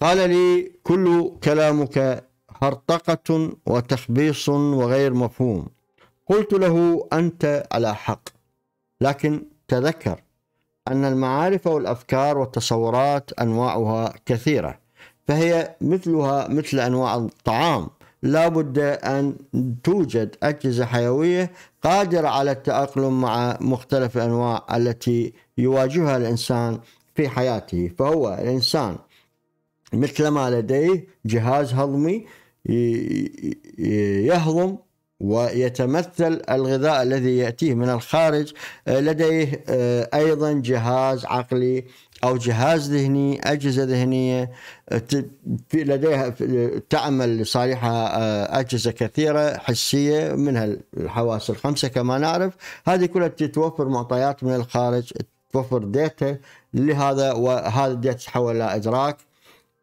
قال لي كل كلامك هرطقة وتخبيص وغير مفهوم قلت له أنت على حق لكن تذكر أن المعارف والأفكار والتصورات أنواعها كثيرة فهي مثلها مثل أنواع الطعام لا بد أن توجد أجهزة حيوية قادرة على التأقلم مع مختلف الأنواع التي يواجهها الإنسان في حياته فهو الإنسان مثل ما لديه جهاز هضمي يهضم ويتمثل الغذاء الذي يأتيه من الخارج آه، لديه آه، أيضا جهاز عقلي أو جهاز ذهني أجهزة ذهنية آه، لديها تعمل لصالحها أجهزة كثيرة حسية منها الحواس الخمسة كما نعرف هذه كلها تتوفر معطيات من الخارج توفر داتا لهذا وهذا الداتا تتحول إلى إدراك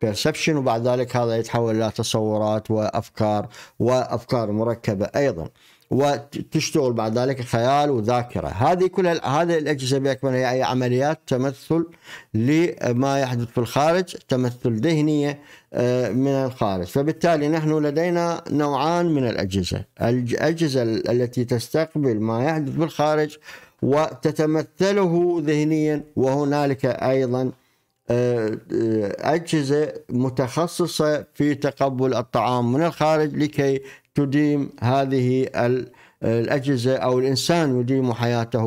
بيرسبشن وبعد ذلك هذا يتحول الى تصورات وافكار وافكار مركبه ايضا وتشتغل بعد ذلك خيال وذاكره هذه كلها هذه الاجهزه باكملها هي عمليات تمثل لما يحدث في الخارج تمثل ذهنيه آه، من الخارج فبالتالي نحن لدينا نوعان من الاجهزه الاجهزه التي تستقبل ما يحدث بالخارج وتتمثله ذهنيا وهنالك ايضا آه، آه، أجهزة متخصصة في تقبل الطعام من الخارج لكي تديم هذه الأجهزة أو الإنسان يديم حياته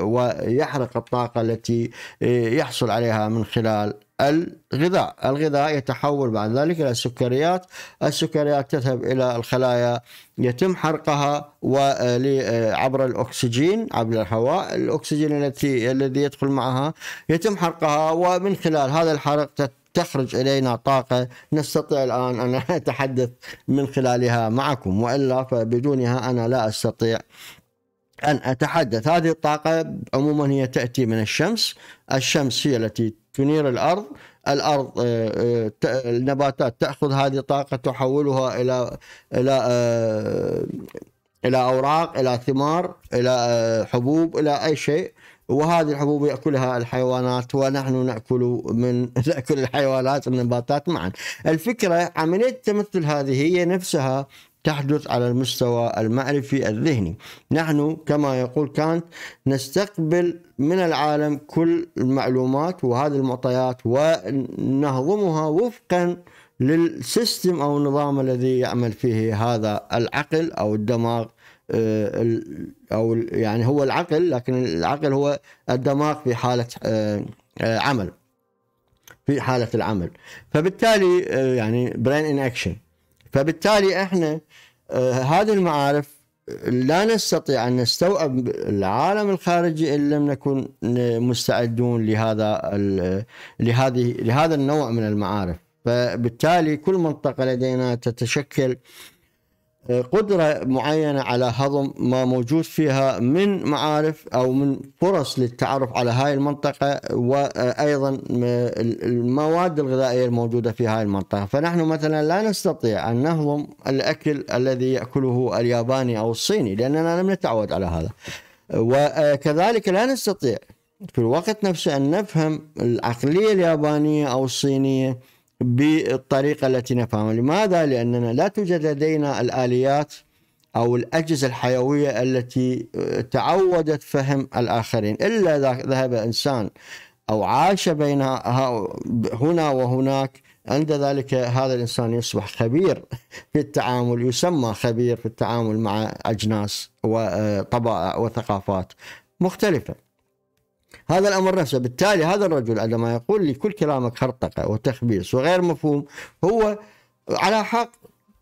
ويحرق الطاقة التي آه، يحصل عليها من خلال الغذاء الغذاء يتحول بعد ذلك إلى السكريات السكريات تذهب إلى الخلايا يتم حرقها آه، آه، عبر الأكسجين عبر الهواء الأكسجين التي الذي يدخل معها يتم حرقها ومن خلال هذا الحرق تخرج إلينا طاقة نستطيع الآن أن أتحدث من خلالها معكم وإلا فبدونها أنا لا أستطيع أن أتحدث هذه الطاقة عموما هي تأتي من الشمس الشمس هي التي تنير الأرض الأرض آه، آه، النباتات تأخذ هذه الطاقة تحولها إلى إلى آه، إلى أوراق إلى ثمار إلى حبوب إلى أي شيء وهذه الحبوب ياكلها الحيوانات ونحن ناكل من ناكل الحيوانات والنباتات معا. الفكره عمليه التمثل هذه هي نفسها تحدث على المستوى المعرفي الذهني نحن كما يقول كانت نستقبل من العالم كل المعلومات وهذه المعطيات ونهضمها وفقا للسيستم او النظام الذي يعمل فيه هذا العقل او الدماغ آه، او يعني هو العقل لكن العقل هو الدماغ في حاله آه، آه، عمل في حاله العمل فبالتالي يعني برين ان اكشن فبالتالي احنا آه، هذه المعارف لا نستطيع ان نستوعب العالم الخارجي ان لم نكن مستعدون لهذا لهذه لهذا النوع من المعارف فبالتالي كل منطقه لدينا تتشكل قدرة معينة على هضم ما موجود فيها من معارف أو من فرص للتعرف على هاي المنطقة وأيضا المواد الغذائية الموجودة في هاي المنطقة فنحن مثلا لا نستطيع أن نهضم الأكل الذي يأكله الياباني أو الصيني لأننا لم نتعود على هذا وكذلك لا نستطيع في الوقت نفسه أن نفهم العقلية اليابانية أو الصينية بالطريقة التي نفهمها لماذا؟ لأننا لا توجد لدينا الآليات أو الأجهزة الحيوية التي آه، تعودت فهم الآخرين إلا إذا ذهب إنسان أو عاش بين هنا وهناك عند ذلك هذا الإنسان يصبح خبير في التعامل يسمى خبير في التعامل مع أجناس وطبائع آه، وثقافات مختلفة هذا الأمر نفسه بالتالي هذا الرجل عندما يقول لي كل كلامك خرطقة وتخبيص وغير مفهوم هو على حق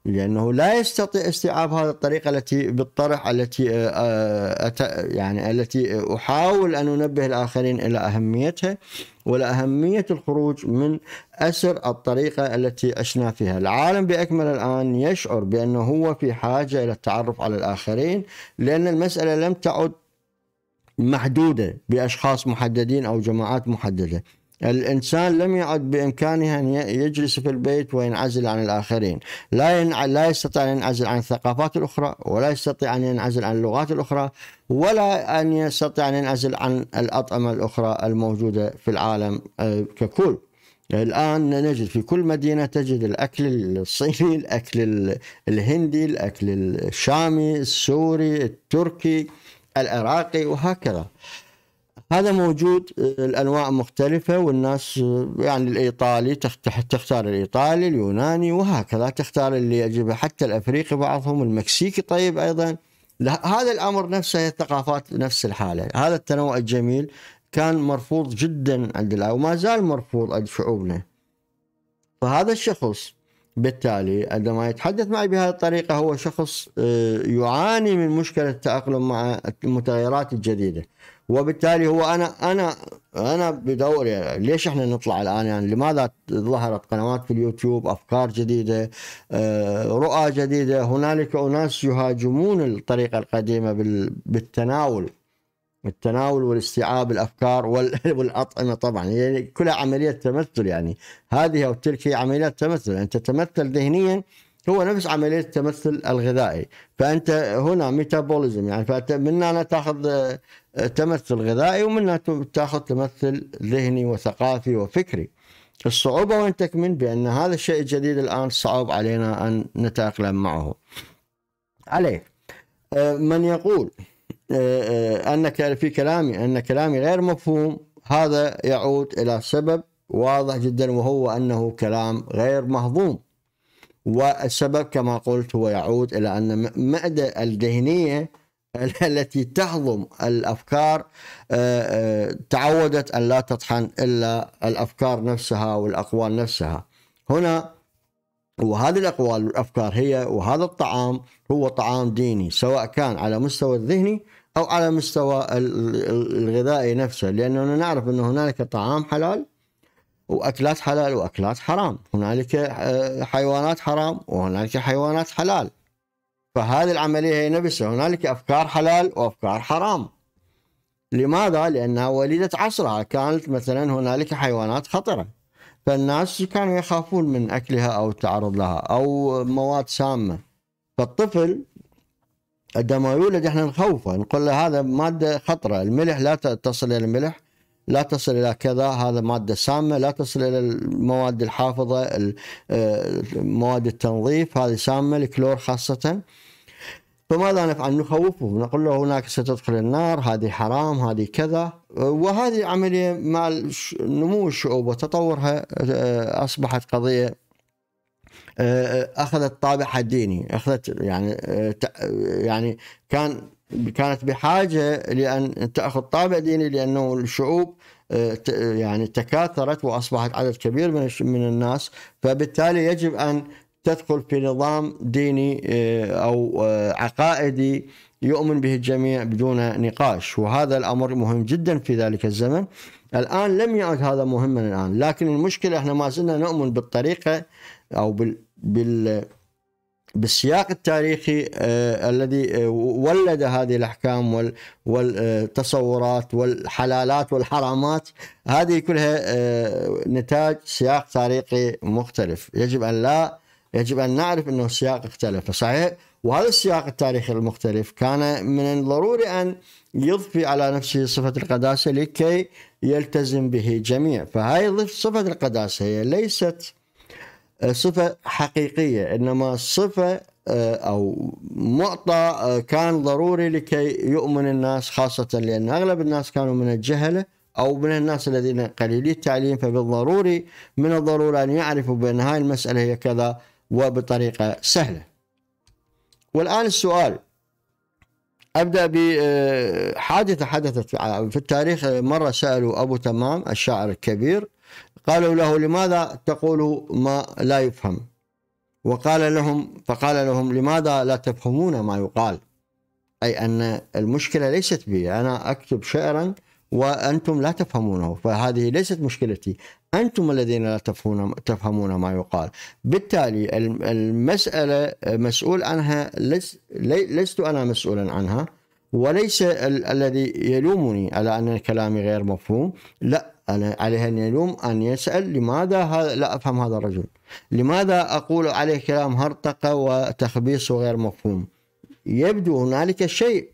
لأنه لا يستطيع استيعاب هذه الطريقة التي بالطرح التي آه، آه، أت... يعني التي أحاول أن أنبه الآخرين إلى أهميتها ولأهمية الخروج من أسر الطريقة التي عشنا فيها العالم باكمله الآن يشعر بأنه هو في حاجة إلى التعرف على الآخرين لأن المسألة لم تعد محدوده باشخاص محددين او جماعات محدده. الانسان لم يعد بامكانه ان يجلس في البيت وينعزل عن الاخرين، لا ينع... لا يستطيع ان ينعزل عن الثقافات الاخرى، ولا يستطيع ان ينعزل عن اللغات الاخرى، ولا ان يستطيع ان ينعزل عن الاطعمه الاخرى الموجوده في العالم آه، ككل. الان نجد في كل مدينه تجد الاكل الصيني، الاكل الهندي، الاكل الشامي، السوري، التركي، العراقي وهكذا هذا موجود الانواع مختلفه والناس يعني الايطالي تختار الايطالي اليوناني وهكذا تختار اللي يجب حتى الافريقي بعضهم المكسيكي طيب ايضا هذا الامر نفسه هي الثقافات نفس الحاله هذا التنوع الجميل كان مرفوض جدا عند وما زال مرفوض عند شعوبنا فهذا الشخص بالتالي عندما يتحدث معي بهذه الطريقة هو شخص آه، يعاني من مشكلة التأقلم مع المتغيرات الجديدة وبالتالي هو أنا أنا أنا بدوري ليش احنا نطلع الآن يعني لماذا ظهرت قنوات في اليوتيوب أفكار جديدة آه، رؤى جديدة هنالك أناس يهاجمون الطريقة القديمة بالتناول التناول والاستيعاب الافكار والاطعمه طبعا يعني كلها عمليه تمثل يعني هذه او تلك هي عمليات تمثل انت يعني تتمثل ذهنيا هو نفس عمليه التمثل الغذائي فانت هنا ميتابوليزم يعني من هنا تاخذ آه، تمثل غذائي ومن هنا تاخذ تمثل ذهني وثقافي وفكري الصعوبه وين تكمن بان هذا الشيء الجديد الان صعب علينا ان نتاقلم معه عليه آه، من يقول آه، آه، أن يعني في كلامي أن كلامي غير مفهوم هذا يعود إلى سبب واضح جدا وهو أنه كلام غير مهضوم والسبب كما قلت هو يعود إلى أن المعدة الذهنية التي تهضم الافكار آه، تعودت ان لا تطحن الا الافكار نفسها والاقوال نفسها. هنا وهذه الأقوال والأفكار هي وهذا الطعام هو طعام ديني سواء كان على مستوى الذهني أو على مستوى الغذائي نفسه لأننا نعرف أن هنالك طعام حلال وأكلات حلال وأكلات حرام هنالك آه، حيوانات حرام وهنالك حيوانات حلال فهذه العملية هي نفسها هنالك أفكار حلال وأفكار حرام لماذا؟ لأنها وليدة عصرها كانت مثلا هنالك حيوانات خطرة فالناس كانوا يخافون من اكلها او التعرض لها او مواد سامه فالطفل عندما يولد احنا نخوفه نقول له هذا ماده خطره الملح لا تصل الى الملح لا تصل الى كذا هذا ماده سامه لا تصل الى المواد الحافظه آه، مواد التنظيف هذه سامه الكلور خاصه فماذا نفعل نخوفه نقول له هناك ستدخل النار هذه حرام هذه كذا وهذه عملية مع نمو الشعوب وتطورها آه، أصبحت قضية آه، أخذت طابعها الديني أخذت يعني آه، يعني كان كانت بحاجة لأن تأخذ طابع ديني لأنه الشعوب يعني تكاثرت وأصبحت عدد كبير من من الناس فبالتالي يجب أن تدخل في نظام ديني آه، او آه، عقائدي يؤمن به الجميع بدون نقاش وهذا الامر مهم جدا في ذلك الزمن الان لم يعد هذا مهما الان لكن المشكله احنا ما زلنا نؤمن بالطريقه او بال, بال بالسياق التاريخي آه، الذي ولد هذه الاحكام والتصورات والحلالات والحرامات هذه كلها نتاج سياق تاريخي مختلف يجب ان لا يجب أن نعرف أنه السياق اختلف صحيح وهذا السياق التاريخي المختلف كان من الضروري أن يضفي على نفسه صفة القداسة لكي يلتزم به جميع فهاي صفة القداسة هي ليست آه، صفة حقيقية إنما صفة آه، أو معطى آه، كان ضروري لكي يؤمن الناس خاصة لأن أغلب الناس كانوا من الجهلة أو من الناس الذين قليلي التعليم فبالضروري من الضرورة أن يعرفوا بأن هاي المسألة هي كذا وبطريقة سهلة والآن السؤال أبدأ بحادثة آه، حدثت في آه، التاريخ آه، مرة سألوا أبو تمام الشاعر الكبير قالوا له لماذا تقول ما لا يفهم وقال لهم فقال لهم لماذا لا تفهمون ما يقال أي أن المشكلة ليست بي أنا أكتب شعرا وأنتم لا تفهمونه فهذه ليست مشكلتي أنتم الذين لا تفهمون تفهمون ما يقال بالتالي المسألة مسؤول عنها لست أنا مسؤولا عنها وليس ال الذي يلومني على أن كلامي غير مفهوم لا انا عليه أن يلوم أن يسأل لماذا هذا لا أفهم هذا الرجل لماذا أقول عليه كلام هرطقة وتخبيص غير مفهوم يبدو هنالك شيء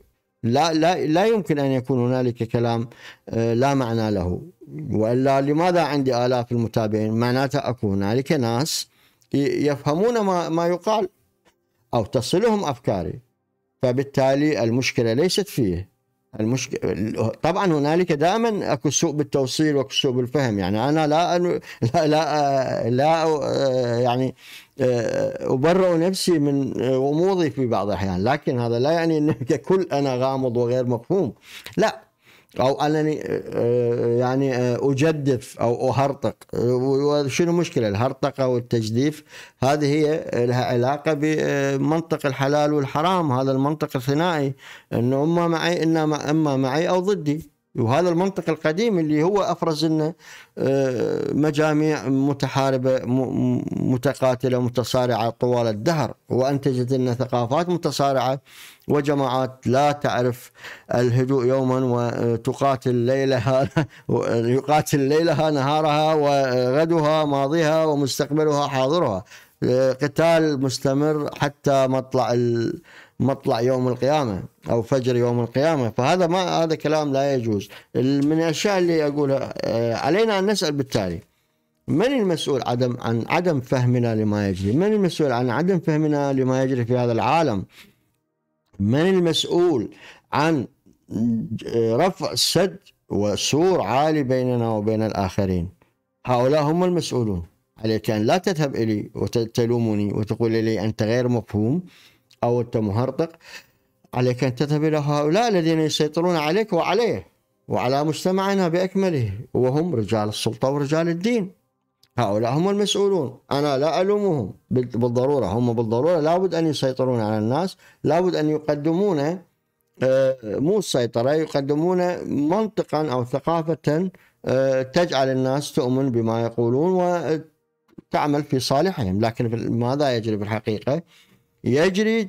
لا لا لا يمكن ان يكون هنالك كلام آه، لا معنى له والا لماذا عندي الاف المتابعين؟ معناته اكو هنالك ناس يفهمون ما ما يقال او تصلهم افكاري فبالتالي المشكله ليست فيه المشكله طبعا هنالك دائما اكو سوء بالتوصيل واكو سوء بالفهم يعني انا لا لا لا, لا يعني ابرئ نفسي من غموضي في بعض الاحيان لكن هذا لا يعني ان ككل انا غامض وغير مفهوم لا او انني آه، آه، يعني آه، اجدف او اهرطق وشنو مشكله الهرطقه والتجديف هذه هي لها علاقه بمنطق الحلال والحرام هذا المنطق الثنائي انه اما معي اما معي او ضدي وهذا المنطق القديم اللي هو افرز لنا آه، مجاميع متحاربه متقاتله متصارعه طوال الدهر وانتجت لنا ثقافات متصارعه وجماعات لا تعرف الهدوء يوما وتقاتل ليلها يقاتل ليلها نهارها وغدها ماضيها ومستقبلها حاضرها آه، قتال مستمر حتى مطلع ال مطلع يوم القيامة أو فجر يوم القيامة فهذا ما هذا كلام لا يجوز من الأشياء اللي أقولها آه، علينا أن نسأل بالتالي من المسؤول عدم عن عدم فهمنا لما يجري من المسؤول عن عدم فهمنا لما يجري في هذا العالم من المسؤول عن رفع سد وسور عالي بيننا وبين الآخرين هؤلاء هم المسؤولون عليك أن لا تذهب إلي وتلومني وتقول لي أنت غير مفهوم أو أنت مهرطق عليك أن تذهب إلى هؤلاء الذين يسيطرون عليك وعليه وعلى مجتمعنا بأكمله وهم رجال السلطة ورجال الدين هؤلاء هم المسؤولون أنا لا ألومهم بالضرورة هم بالضرورة لابد أن يسيطرون على الناس لابد أن يقدمون آه، مو السيطرة يقدمون منطقا أو ثقافة آه، تجعل الناس تؤمن بما يقولون وتعمل في صالحهم لكن ماذا يجري في الحقيقه؟ يجري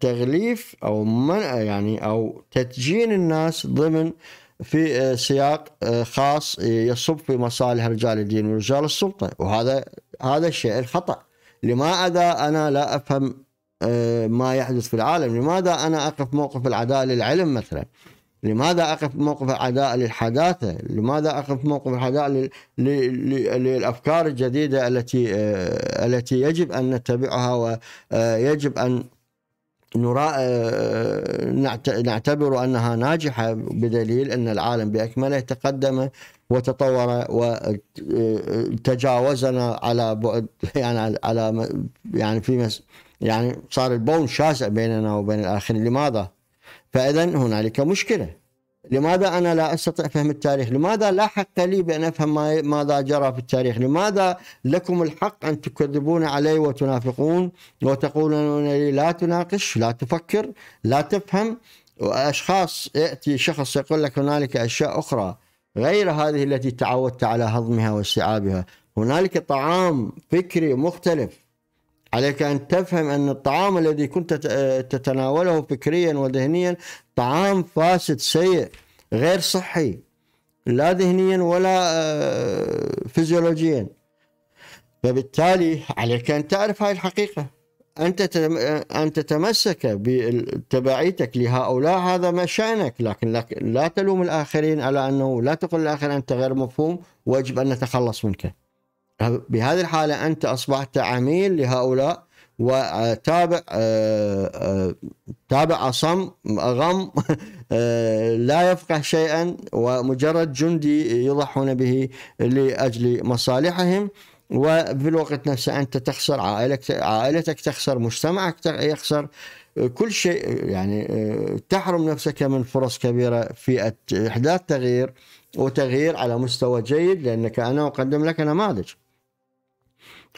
تغليف او منع يعني او تدجين الناس ضمن في آه، سياق آه، خاص آه، يصب في مصالح رجال الدين ورجال السلطه وهذا هذا الشيء الخطا لماذا انا لا افهم ما يحدث في العالم لماذا انا اقف موقف العداء للعلم مثلا لماذا أقف موقف العداء للحداثة لماذا أقف موقف العداء للأفكار الجديدة التي آه، التي يجب أن نتبعها ويجب آه، أن نرا... آه، نعتبر أنها ناجحة بدليل أن العالم بأكمله تقدم وتطور وتجاوزنا على بعد يعني على يعني في مس... يعني صار البون شاسع بيننا وبين الآخرين لماذا؟ فإذا هنالك مشكلة لماذا أنا لا أستطيع فهم التاريخ لماذا لا حق لي بأن أفهم ماذا جرى في التاريخ لماذا لكم الحق أن تكذبون علي وتنافقون وتقولون لي لا تناقش لا تفكر لا تفهم وأشخاص يأتي شخص يقول لك هنالك أشياء أخرى غير هذه التي تعودت على هضمها واستيعابها هنالك طعام فكري مختلف عليك أن تفهم أن الطعام الذي كنت تتناوله فكريا وذهنيا طعام فاسد سيء غير صحي لا ذهنيا ولا آه، فيزيولوجيا فبالتالي عليك أن تعرف هذه الحقيقة أنت آه، أن تتمسك بتبعيتك لهؤلاء هذا ما شأنك لكن لا تلوم الآخرين على أنه لا تقل للآخر أنت غير مفهوم ويجب أن نتخلص منك بهذه الحالة أنت أصبحت عميل لهؤلاء وتابع آه، آه، تابع أصم غم آه، لا يفقه شيئا ومجرد جندي يضحون به لأجل مصالحهم وفي الوقت نفسه أنت تخسر عائلتك عائلتك تخسر مجتمعك يخسر كل شيء يعني تحرم نفسك من فرص كبيرة في إحداث تغيير وتغيير على مستوى جيد لأنك أنا أقدم لك نماذج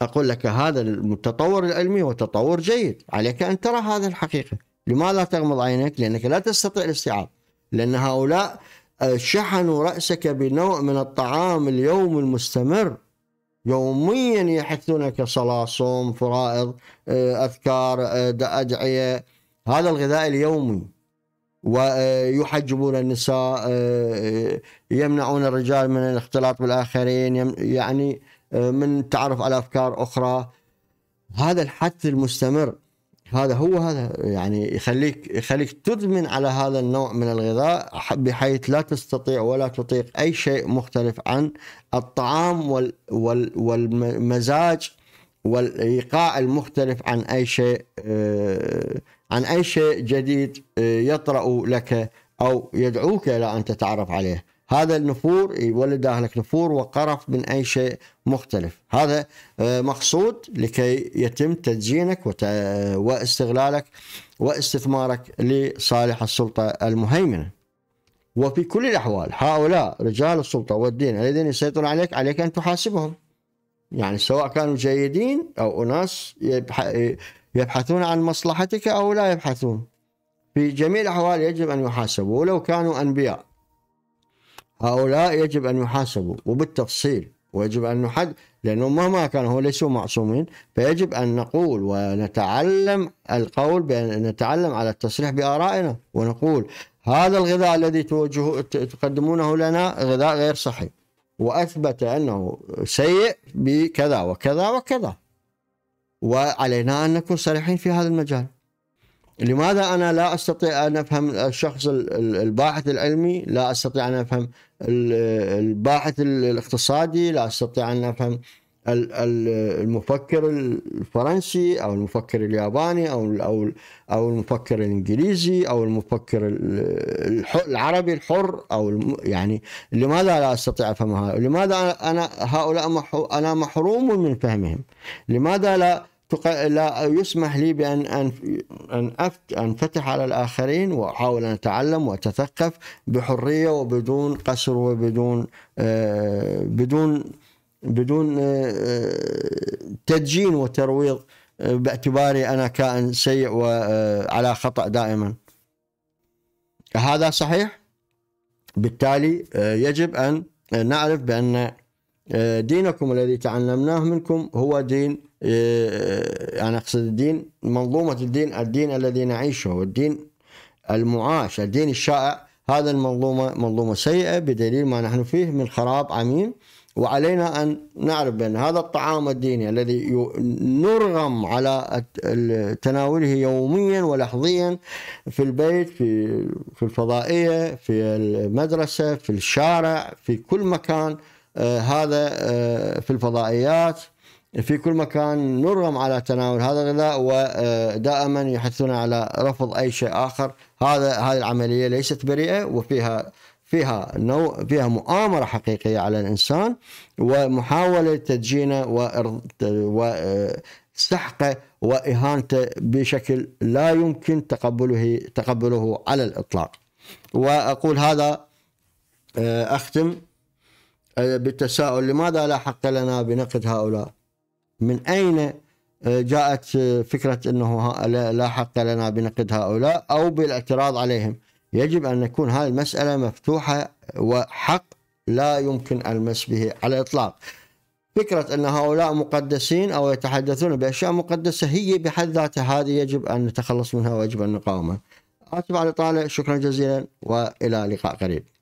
أقول لك هذا التطور العلمي هو تطور جيد عليك أن ترى هذه الحقيقة لماذا تغمض عينك لأنك لا تستطيع الاستيعاب لأن هؤلاء آه، شحنوا رأسك بنوع من الطعام اليوم المستمر يوميا يحثونك صلاة صوم فرائض آه، أذكار آه، أدعية هذا الغذاء اليومي ويحجبون النساء يمنعون الرجال من الاختلاط بالآخرين يعني من التعرف على افكار اخرى هذا الحث المستمر هذا هو هذا يعني يخليك يخليك تدمن على هذا النوع من الغذاء بحيث لا تستطيع ولا تطيق اي شيء مختلف عن الطعام وال وال والمزاج والايقاع المختلف عن اي شيء آه، عن اي شيء جديد آه، يطرا لك او يدعوك الى ان تتعرف عليه هذا النفور يولد داخلك نفور وقرف من أي شيء مختلف هذا آه، مقصود لكي يتم تدجينك آه، واستغلالك واستثمارك لصالح السلطة المهيمنة وفي كل الأحوال هؤلاء رجال السلطة والدين الذين يسيطرون عليك عليك أن تحاسبهم يعني سواء كانوا جيدين أو أناس يبحثون عن مصلحتك أو لا يبحثون في جميع الأحوال يجب أن يحاسبوا ولو كانوا أنبياء هؤلاء يجب أن يحاسبوا وبالتفصيل ويجب أن نحد لأنه مهما كانوا هو ليسوا معصومين فيجب أن نقول ونتعلم القول بأن نتعلم على التصريح بآرائنا ونقول هذا الغذاء الذي توجه تقدمونه لنا غذاء غير صحي وأثبت أنه سيء بكذا وكذا وكذا وعلينا أن نكون صريحين في هذا المجال لماذا انا لا استطيع ان افهم الشخص الباحث العلمي لا استطيع ان افهم الباحث الاقتصادي لا استطيع ان افهم المفكر الفرنسي او المفكر الياباني او او او المفكر الانجليزي او المفكر العربي الحر او يعني لماذا لا استطيع افهم هذا؟ لماذا انا هؤلاء انا محروم من فهمهم؟ لماذا لا لا يسمح لي بأن أن أن أنفتح على الآخرين وأحاول أن أتعلم وأتثقف بحرية وبدون قسر وبدون آه، بدون بدون آه، آه، تدجين وترويض باعتباري أنا كائن سيء وعلى خطأ دائما هذا صحيح بالتالي يجب أن نعرف بأن آه، دينكم الذي تعلمناه منكم هو دين آه، آه، أنا أقصد الدين منظومة الدين الدين الذي نعيشه الدين المعاش الدين الشائع هذا المنظومة منظومة سيئة بدليل ما نحن فيه من خراب عميم وعلينا أن نعرف بأن هذا الطعام الديني الذي نرغم على تناوله يوميا ولحظيا في البيت في في الفضائية في المدرسة في الشارع في كل مكان آه، هذا آه، في الفضائيات في كل مكان نرغم على تناول هذا الغذاء ودائما آه، يحثون على رفض اي شيء اخر هذا هذه العمليه ليست بريئه وفيها فيها نوع فيها مؤامره حقيقيه على الانسان ومحاوله تدجينه وسحقه واهانته بشكل لا يمكن تقبله تقبله على الاطلاق واقول هذا اختم آه، بالتساؤل لماذا لا حق لنا بنقد هؤلاء من أين آه، جاءت فكرة أنه لا حق لنا بنقد هؤلاء أو بالاعتراض عليهم يجب أن نكون هذه المسألة مفتوحة وحق لا يمكن المس به على الإطلاق فكرة أن هؤلاء مقدسين أو يتحدثون بأشياء مقدسة هي بحد ذاتها هذه يجب أن نتخلص منها ويجب أن نقاومها أتبع طالع شكرا جزيلا وإلى لقاء قريب